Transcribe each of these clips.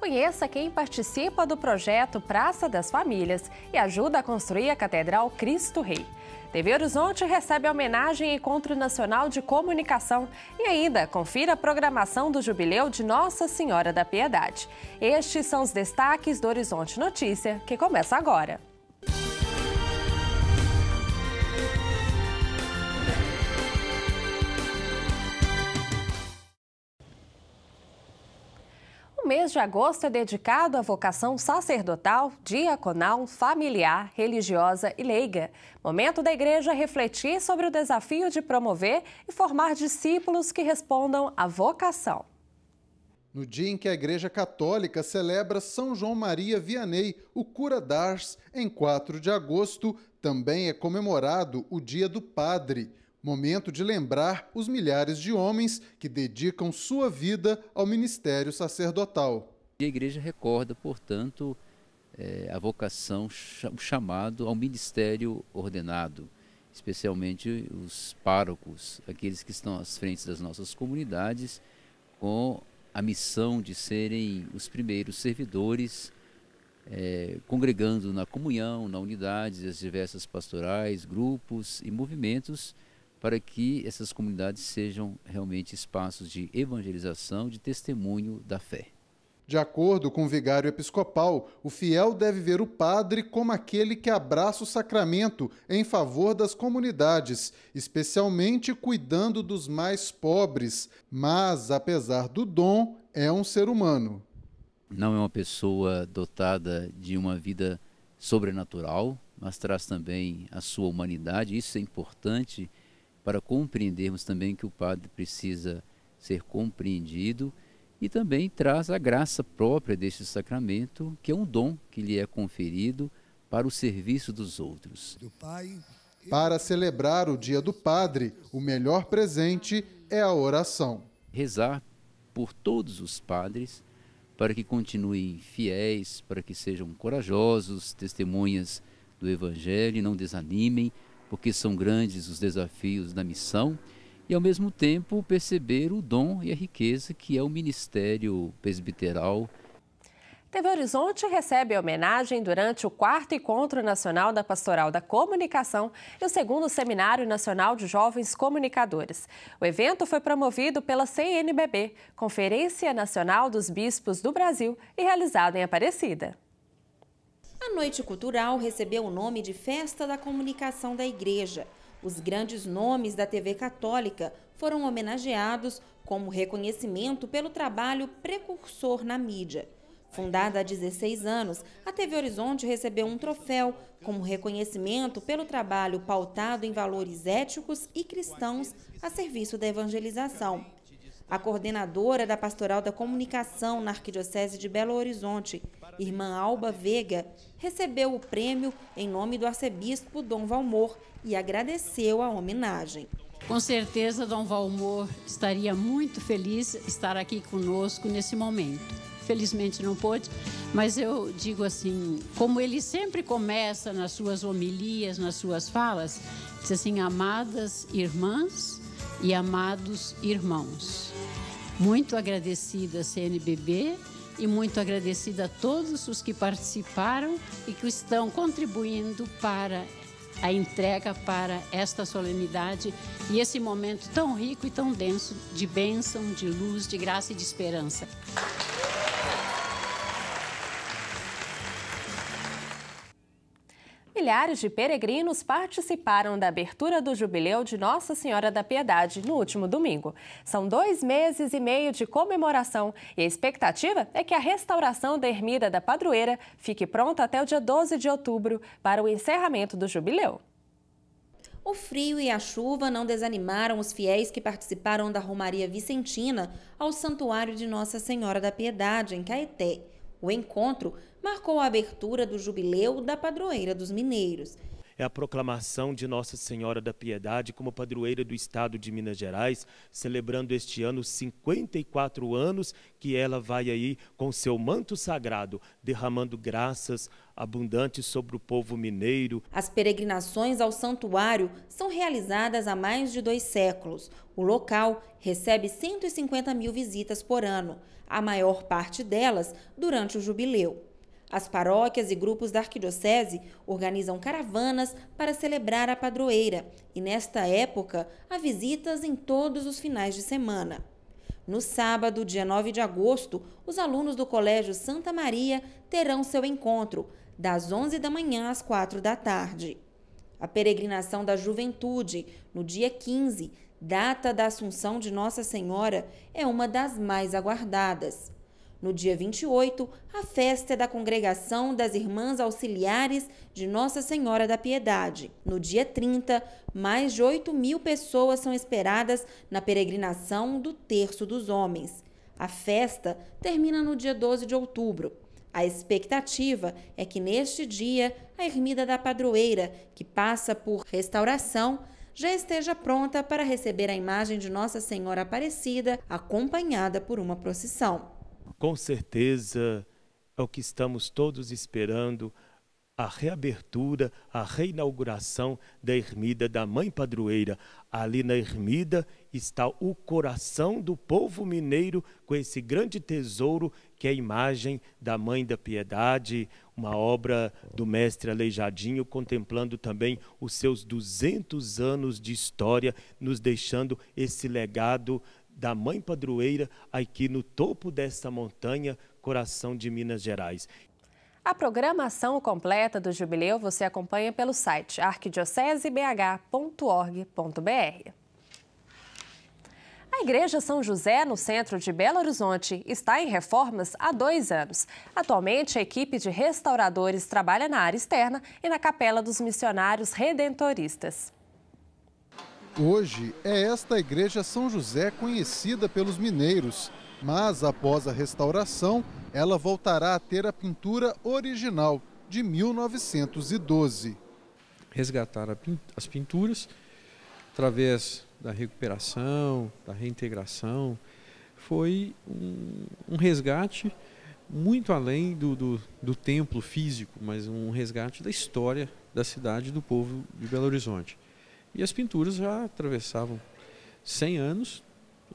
Conheça quem participa do projeto Praça das Famílias e ajuda a construir a Catedral Cristo Rei. TV Horizonte recebe a homenagem Encontro Nacional de Comunicação e ainda confira a programação do Jubileu de Nossa Senhora da Piedade. Estes são os destaques do Horizonte Notícia, que começa agora. mês de agosto é dedicado à vocação sacerdotal, diaconal, familiar, religiosa e leiga. Momento da igreja refletir sobre o desafio de promover e formar discípulos que respondam à vocação. No dia em que a Igreja Católica celebra São João Maria Vianney, o cura d'Ars, em 4 de agosto, também é comemorado o Dia do Padre. Momento de lembrar os milhares de homens que dedicam sua vida ao ministério sacerdotal. A igreja recorda, portanto, é, a vocação, o chamado ao ministério ordenado, especialmente os párocos, aqueles que estão às frentes das nossas comunidades, com a missão de serem os primeiros servidores, é, congregando na comunhão, na unidade as diversas pastorais, grupos e movimentos para que essas comunidades sejam realmente espaços de evangelização, de testemunho da fé. De acordo com o vigário episcopal, o fiel deve ver o padre como aquele que abraça o sacramento em favor das comunidades, especialmente cuidando dos mais pobres, mas, apesar do dom, é um ser humano. Não é uma pessoa dotada de uma vida sobrenatural, mas traz também a sua humanidade, isso é importante para compreendermos também que o padre precisa ser compreendido e também traz a graça própria deste sacramento, que é um dom que lhe é conferido para o serviço dos outros. Para celebrar o Dia do Padre, o melhor presente é a oração. Rezar por todos os padres, para que continuem fiéis, para que sejam corajosos, testemunhas do Evangelho, não desanimem, porque são grandes os desafios da missão, e ao mesmo tempo perceber o dom e a riqueza que é o ministério presbiteral. TV Horizonte recebe a homenagem durante o quarto Encontro Nacional da Pastoral da Comunicação e o segundo Seminário Nacional de Jovens Comunicadores. O evento foi promovido pela CNBB, Conferência Nacional dos Bispos do Brasil, e realizado em Aparecida. A noite cultural recebeu o nome de Festa da Comunicação da Igreja. Os grandes nomes da TV Católica foram homenageados como reconhecimento pelo trabalho precursor na mídia. Fundada há 16 anos, a TV Horizonte recebeu um troféu como reconhecimento pelo trabalho pautado em valores éticos e cristãos a serviço da evangelização. A coordenadora da Pastoral da Comunicação na Arquidiocese de Belo Horizonte, Irmã Alba Vega recebeu o prêmio em nome do arcebispo Dom Valmor e agradeceu a homenagem. Com certeza, Dom Valmor estaria muito feliz estar aqui conosco nesse momento Felizmente não pôde, mas eu digo assim, como ele sempre começa nas suas homilias, nas suas falas, diz assim, amadas irmãs e amados irmãos. Muito agradecida CNBB e muito agradecida a todos os que participaram e que estão contribuindo para a entrega para esta solenidade e esse momento tão rico e tão denso de bênção, de luz, de graça e de esperança. Milhares de peregrinos participaram da abertura do Jubileu de Nossa Senhora da Piedade no último domingo. São dois meses e meio de comemoração e a expectativa é que a restauração da Ermida da Padroeira fique pronta até o dia 12 de outubro para o encerramento do Jubileu. O frio e a chuva não desanimaram os fiéis que participaram da Romaria Vicentina ao Santuário de Nossa Senhora da Piedade, em Caeté. O encontro marcou a abertura do jubileu da padroeira dos mineiros, é a proclamação de Nossa Senhora da Piedade como padroeira do estado de Minas Gerais, celebrando este ano 54 anos que ela vai aí com seu manto sagrado, derramando graças abundantes sobre o povo mineiro. As peregrinações ao santuário são realizadas há mais de dois séculos. O local recebe 150 mil visitas por ano, a maior parte delas durante o jubileu. As paróquias e grupos da arquidiocese organizam caravanas para celebrar a padroeira e, nesta época, há visitas em todos os finais de semana. No sábado, dia 9 de agosto, os alunos do Colégio Santa Maria terão seu encontro, das 11 da manhã às 4 da tarde. A peregrinação da juventude, no dia 15, data da Assunção de Nossa Senhora, é uma das mais aguardadas. No dia 28, a festa é da Congregação das Irmãs Auxiliares de Nossa Senhora da Piedade. No dia 30, mais de 8 mil pessoas são esperadas na peregrinação do Terço dos Homens. A festa termina no dia 12 de outubro. A expectativa é que neste dia a ermida da Padroeira, que passa por restauração, já esteja pronta para receber a imagem de Nossa Senhora Aparecida, acompanhada por uma procissão com certeza é o que estamos todos esperando a reabertura, a reinauguração da ermida da Mãe Padroeira. Ali na ermida está o coração do povo mineiro com esse grande tesouro que é a imagem da Mãe da Piedade, uma obra do mestre Aleijadinho, contemplando também os seus 200 anos de história, nos deixando esse legado da Mãe Padroeira, aqui no topo desta montanha, coração de Minas Gerais. A programação completa do Jubileu você acompanha pelo site arquidiocesebh.org.br. A Igreja São José, no centro de Belo Horizonte, está em reformas há dois anos. Atualmente, a equipe de restauradores trabalha na área externa e na Capela dos Missionários Redentoristas. Hoje é esta igreja São José conhecida pelos mineiros, mas após a restauração, ela voltará a ter a pintura original de 1912. Resgataram as pinturas através da recuperação, da reintegração. Foi um, um resgate muito além do, do, do, templo físico, mas um resgate da história da cidade e do povo de Belo Horizonte. E as pinturas já atravessavam 100 anos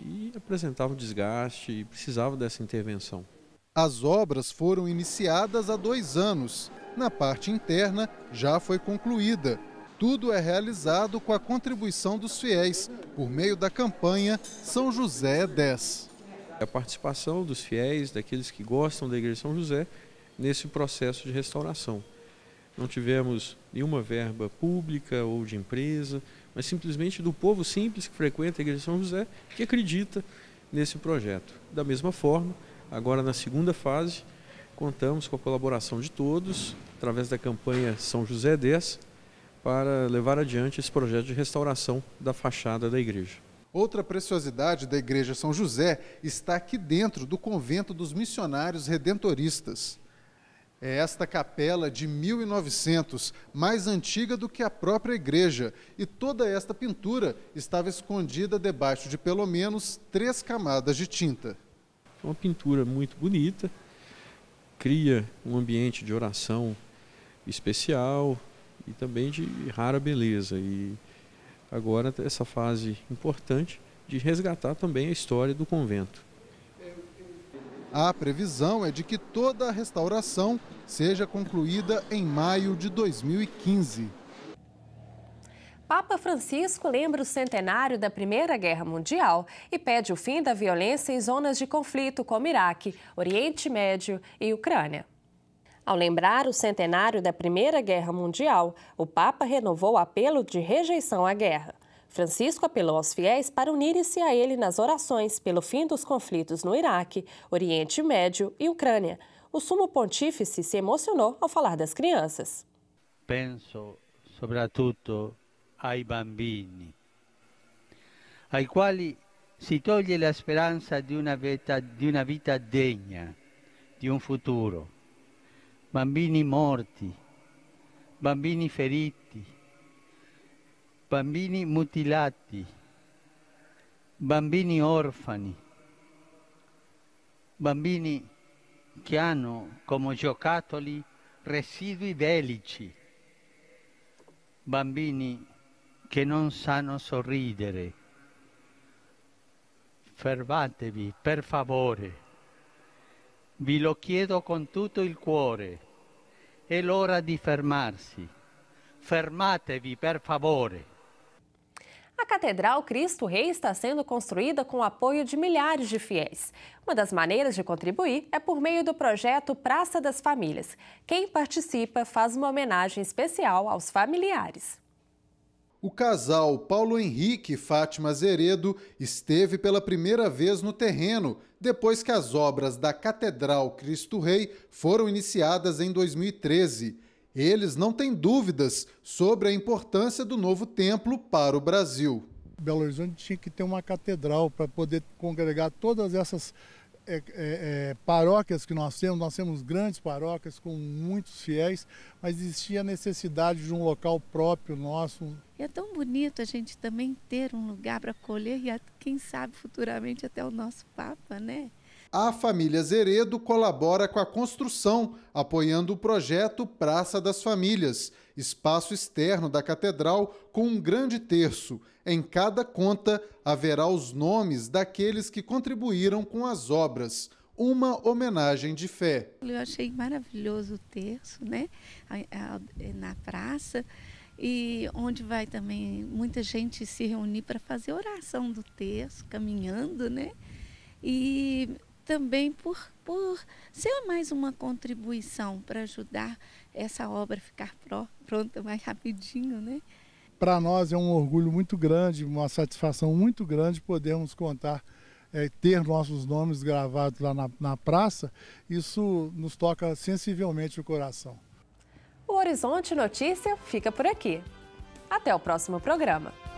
e apresentavam desgaste e precisavam dessa intervenção. As obras foram iniciadas há dois anos. Na parte interna já foi concluída. Tudo é realizado com a contribuição dos fiéis, por meio da campanha São José 10. É a participação dos fiéis, daqueles que gostam da Igreja São José, nesse processo de restauração não tivemos nenhuma verba pública ou de empresa, mas simplesmente do povo simples que frequenta a Igreja de São José, que acredita nesse projeto. Da mesma forma, agora na segunda fase, contamos com a colaboração de todos, através da campanha São José 10, para levar adiante esse projeto de restauração da fachada da igreja. Outra preciosidade da Igreja São José está aqui dentro do convento dos missionários redentoristas é esta capela de 1900, mais antiga do que a própria igreja, e toda esta pintura estava escondida debaixo de pelo menos três camadas de tinta. É uma pintura muito bonita, cria um ambiente de oração especial e também de rara beleza. E agora essa fase importante de resgatar também a história do convento. A previsão é de que toda a restauração seja concluída em maio de 2015. Papa Francisco lembra o centenário da Primeira Guerra Mundial e pede o fim da violência em zonas de conflito como Iraque, Oriente Médio e Ucrânia. Ao lembrar o centenário da Primeira Guerra Mundial, o Papa renovou o apelo de rejeição à guerra. Francisco apelou aos fiéis para unirem-se a ele nas orações pelo fim dos conflitos no Iraque, Oriente Médio e Ucrânia. O sumo pontífice se emocionou ao falar das crianças. Penso, sobretudo, ai bambini, ai quali si toglie la speranza di una vita, di una vita degna, di un futuro. Bambini morti, bambini feriti, bambini mutilati, bambini orfani, bambini che hanno come giocattoli residui velici, bambini che non sanno sorridere. Fermatevi, per favore. Vi lo chiedo con tutto il cuore. È l'ora di fermarsi. Fermatevi, per favore. A Catedral Cristo Rei está sendo construída com o apoio de milhares de fiéis. Uma das maneiras de contribuir é por meio do projeto Praça das Famílias. Quem participa faz uma homenagem especial aos familiares. O casal Paulo Henrique e Fátima Zeredo esteve pela primeira vez no terreno depois que as obras da Catedral Cristo Rei foram iniciadas em 2013. Eles não têm dúvidas sobre a importância do novo templo para o Brasil. Belo Horizonte tinha que ter uma catedral para poder congregar todas essas é, é, é, paróquias que nós temos, nós temos grandes paróquias com muitos fiéis, mas existia a necessidade de um local próprio nosso. É tão bonito a gente também ter um lugar para acolher e, quem sabe, futuramente até o nosso Papa, né? a família Zeredo colabora com a construção, apoiando o projeto Praça das Famílias, espaço externo da catedral com um grande terço. Em cada conta haverá os nomes daqueles que contribuíram com as obras. Uma homenagem de fé. Eu achei maravilhoso o terço, né? Na praça e onde vai também muita gente se reunir para fazer oração do terço, caminhando, né? E também por, por ser mais uma contribuição para ajudar essa obra a ficar pró, pronta mais rapidinho, né? Para nós é um orgulho muito grande, uma satisfação muito grande podermos contar, é, ter nossos nomes gravados lá na, na praça. Isso nos toca sensivelmente o coração. O Horizonte Notícia fica por aqui. Até o próximo programa.